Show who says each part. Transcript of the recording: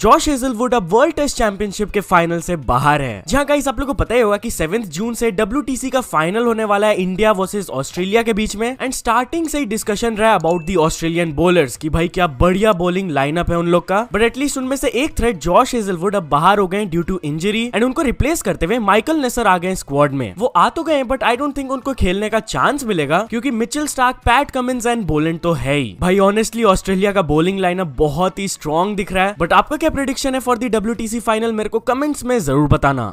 Speaker 1: Josh Hazlewood अब world test championship के final से बाहर है जहां का आप लोगों को पता ही होगा कि सेवेंथ जून से डब्ल्यू का फाइनल होने वाला है इंडिया वर्सेस ऑस्ट्रेलिया के बीच में एंड स्टार्टिंग से ही डिस्कशन रहा अबाउट दी ऑस्ट्रेलियन बोलर्स की भाई क्या बढ़िया बॉलिंग लाइनअप है उन लोग का बट एटलीस्ट उनमें से एक थ्रेड जॉश हेजलवुड अब बाहर हो गए ड्यू टू इंजरी एंड उनको रिप्लेस करते हुए माइकल नेसर आ गए स्क्वाड में वो आ तो गए बट आई डोंट थिंक उनको खेलने का चांस मिलेगा क्योंकि Mitchell Starc Pat Cummins and Boland तो है ही भाई ऑनेस्टली ऑस्ट्रेलिया का बोलिंग लाइनअप बहुत ही स्ट्रॉन्ग दिख रहा है बट आपका क्या क्या प्रिडिक्शन है फॉर दी डब्ल्यू फाइनल मेरे को कमेंट्स में जरूर बताना